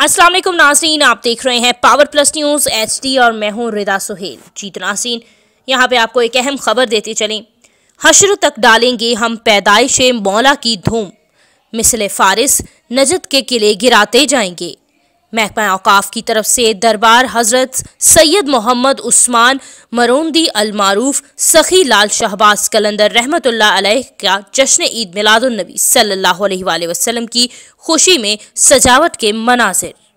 अस्सलाम वालेकुम आप देख रहे हैं पावर प्लस न्यूज़ डी और मैं हूं रिदा सुहेल जीत तो नासन यहां पे आपको एक अहम खबर देते चलें हशर तक डालेंगे हम पैदाइश मौला की धूम मिसल फारिस नजद के किले गिराते जाएंगे महकमा अवकाफ की तरफ से दरबार हजरत सैयद मोहम्मद उस्मान मरोंदी अलमारूफ सखी लाल शहबाज कलंदर रहमत का जश्न ईद मिलादुलनबी सल्लल्लाहु अलैहि वसल्लम की खुशी में सजावट के मनाजिर